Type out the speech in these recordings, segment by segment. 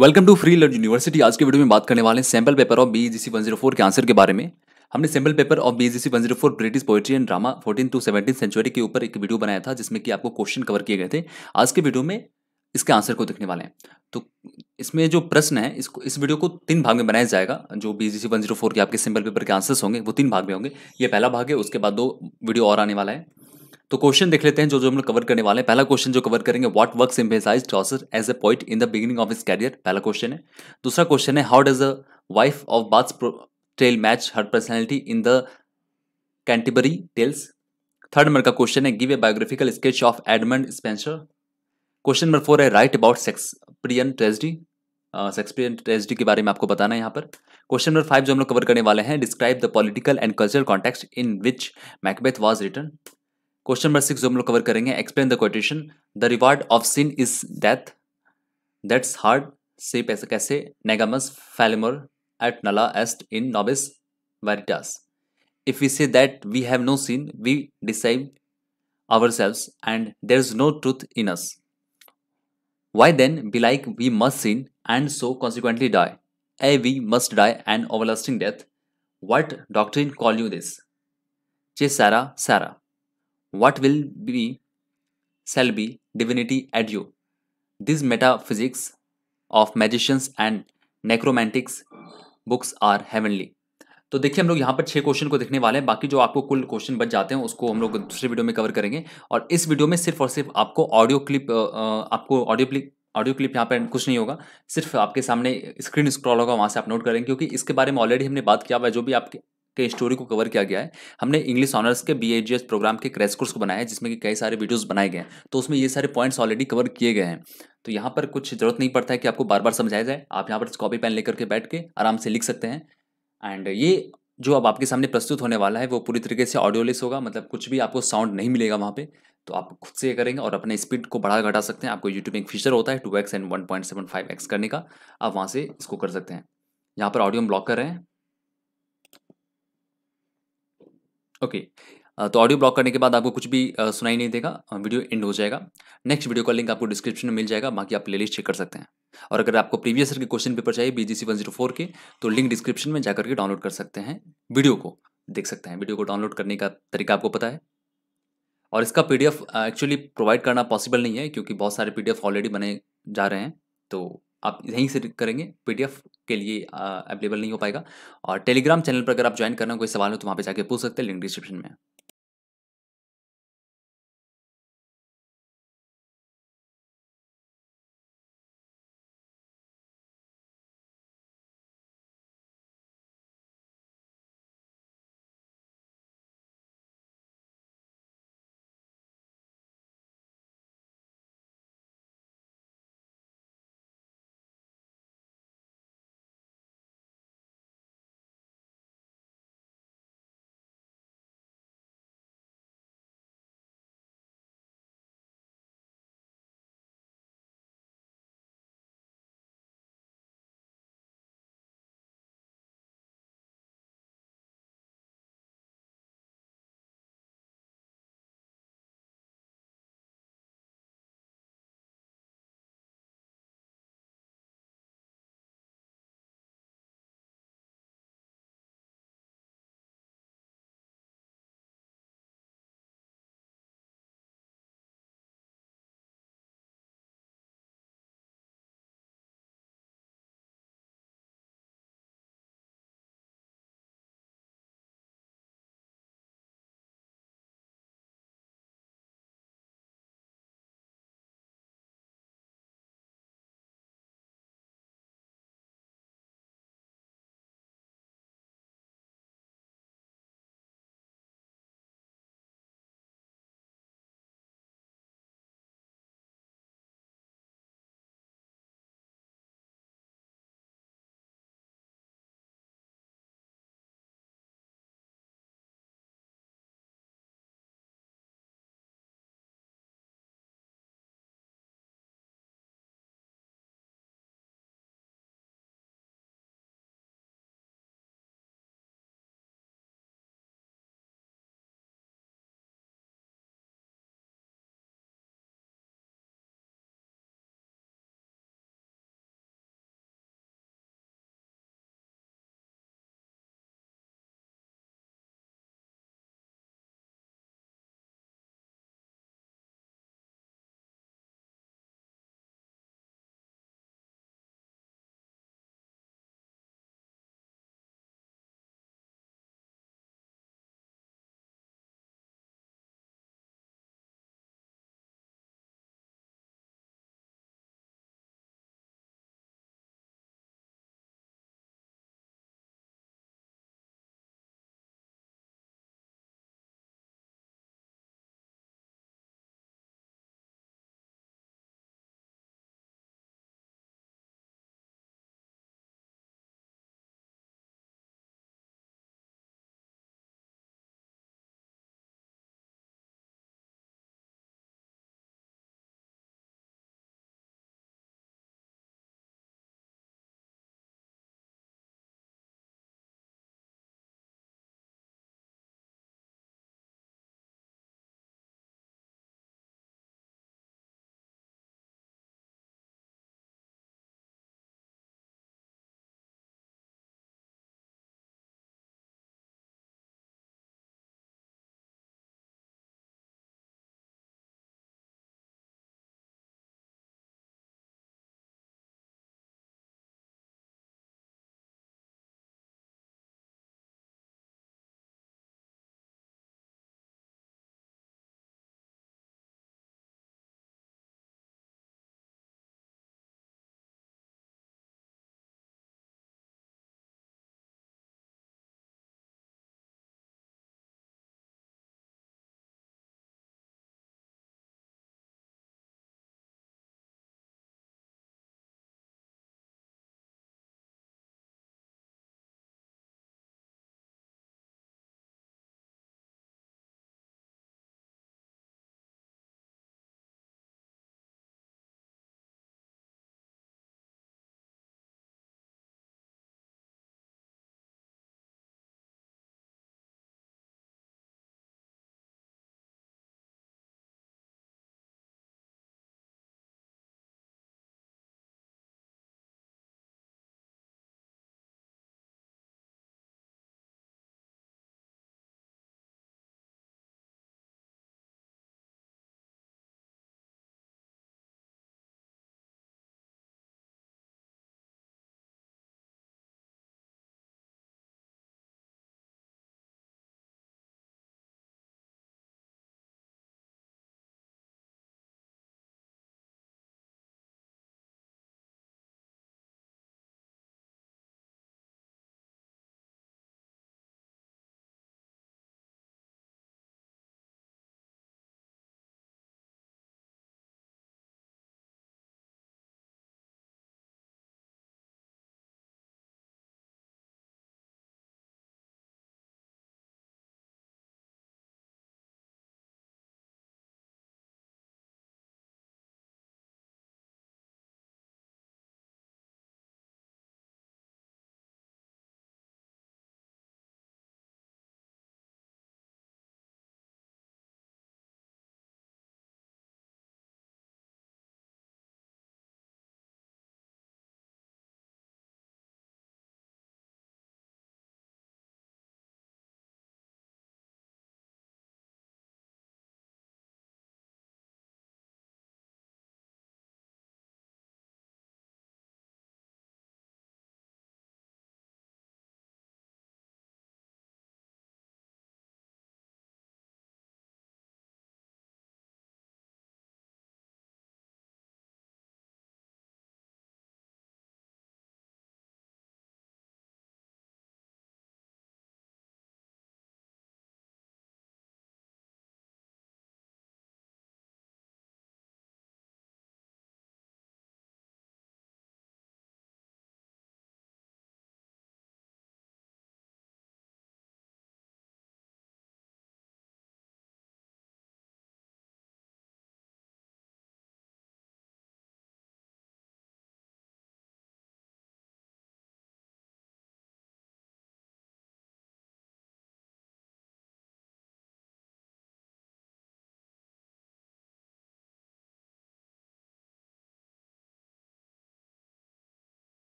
Welcome to free learn university आज के video में बात करने वाले हैं sample paper of zero four के आंसर के बारे में हमने sample paper of B one zero four British poetry and drama fourteen to seventeen century के ऊपर एक वीडियो बनाया था जिसमें कि आपको क्वेश्चन कवर किए गए थे आज के वीडियो में इसके आंसर को देखने वाले हैं तो इसमें जो प्रश्न है इसको इस वीडियो को तीन भाग में बनाया जाएगा जो B G C one zero four के आपके सिंपल पेपर के आंसर्स होंगे वो तीन भाग में होंगे ये पहला भाग है उसके बाद दो वीडियो और आने वाला है तो क्वेश्चन देख लेते हैं जो जो हम लोग कवर करने वाले हैं पहला क्वेश्चन जो कवर करेंगे what work emphasises Chaucer as a point in the beginning of his career पहला क्वेश्चन है दूसरा क्वेश्चन है how does a wife of Bath's tale match her personality in the Canterbury Tales third number का question है give a biographical sketch of Edmund Spenser question number four है write about tragedy tragedy प्रियन tragedy के बारे में आपको बताना है यहाँ पर क्वेश्चन नंबर फाइव जो हम लोग कवर करने वाले हैं describe the political and cultural context in which Macbeth was written question number six जो हम लोग कवर करेंगे explain the quotation the reward of sin is death that's hard से पैसे कैसे नेगामस फैलिमोर एट नला एस्ट इन वेरिटास if we say that we have no sin, we deceive ourselves and there is no truth in us. Why then, belike we must sin and so consequently die? A we must die an everlasting death. What doctrine call you this? Che Sarah, Sarah. what will be shall be divinity adieu. These metaphysics of magicians and necromantics books are heavenly. तो देखिए हम लोग यहाँ पर छः question को देखने वाले हैं बाकी जो आपको कुल क्वेश्चन बच जाते हैं उसको हम लोग दूसरे वीडियो में कवर करेंगे और इस वीडियो में सिर्फ और सिर्फ आपको ऑडियो क्लिप आपको ऑडियो क्लिप ऑडियो क्लिप यहाँ पर कुछ नहीं होगा सिर्फ आपके सामने स्क्रीन स्क्रॉल होगा वहाँ से आप नोट करेंगे क्योंकि इसके बारे में ऑलरेडी हमने बात किया हुआ है जो भी आपके के स्टोरी को कवर किया गया है हमने इंग्लिश ऑनर्स के बी प्रोग्राम के क्रैश कोर्स को बनाया है जिसमें कि कई सारे वीडियोस बनाए गए हैं तो उसमें ये सारे पॉइंट्स ऑलरेडी कवर किए गए हैं तो यहाँ पर कुछ ज़रूरत नहीं पड़ता है कि आपको बार बार समझाया जाए आप यहाँ पर कॉपी पेन लेकर के बैठ के आराम से लिख सकते हैं एंड ये जो अब आपके सामने प्रस्तुत होने वाला है वो पूरी तरीके से ऑडियोलेस होगा मतलब कुछ भी आपको साउंड नहीं मिलेगा वहाँ पर तो आप खुद से ये करेंगे और अपने स्पीड को बढ़ा घटा सकते हैं आपको यूट्यूब एक फीचर होता है two x and one point seven five x करने का आप वहाँ से इसको कर सकते हैं यहाँ पर ऑडियो हम ब्लॉक कर रहे हैं ओके तो ऑडियो ब्लॉक करने के बाद आपको कुछ भी सुनाई नहीं देगा वीडियो एंड हो जाएगा नेक्स्ट वीडियो का लिंक आपको डिस्क्रिप्शन में मिल जाएगा बाकी आप प्लेलिस्ट चेक कर सकते हैं और अगर आपको प्रीवियस ईयर के क्वेश्चन पेपर चाहिए B G one zero four के तो लिंक डिस्क्रिप्शन में जाकर के डाउनलोड कर सकते हैं वीडियो को देख सकते हैं वीडियो को डाउनलोड करने का तरीका आपको पता है और इसका पी एक्चुअली प्रोवाइड करना पॉसिबल नहीं है क्योंकि बहुत सारे पी ऑलरेडी बने जा रहे हैं तो आप यहीं से करेंगे पीडीएफ के लिए अवेलेबल नहीं हो पाएगा और टेलीग्राम चैनल पर अगर आप ज्वाइन करना कोई सवाल हो तो वहाँ पर जाकर पूछ सकते हैं लिंक डिस्क्रिप्शन में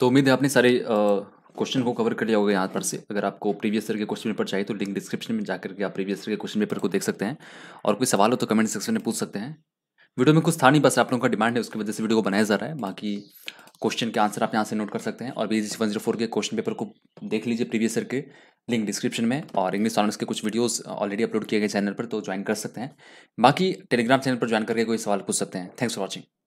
तो उम्मीद है आपने सारे क्वेश्चन को कवर कर लिया होगा यहाँ पर से अगर आपको प्रीवियस ईयर के क्वेश्चन पेपर चाहिए तो लिंक डिस्क्रिप्शन में जाकर के आप प्रीवियस ईयर के क्वेश्चन पेपर को देख सकते हैं और कोई सवाल हो तो कमेंट सेक्शन में पूछ सकते हैं वीडियो में कुछ था नहीं बस आप लोगों का डिमांड है उसकी वजह से वीडियो को बनाया जा रहा है बाकी क्वेश्चन के आंसर आप यहाँ से नोट कर सकते हैं और बी वन जीरो फोर के क्वेश्चन पेपर को देख लीजिए प्रीवियस ईयर के लिंक डिस्क्रिप्शन में और इंग्लिश ऑनर्स के कुछ वीडियोस ऑलरेडी अपलोड किए गए चैनल पर तो ज्वाइन कर सकते हैं बाकी टेलीग्राम चैनल पर ज्वाइन करके कोई सवाल पूछ सकते हैं थैंक्स फॉर वॉचिंग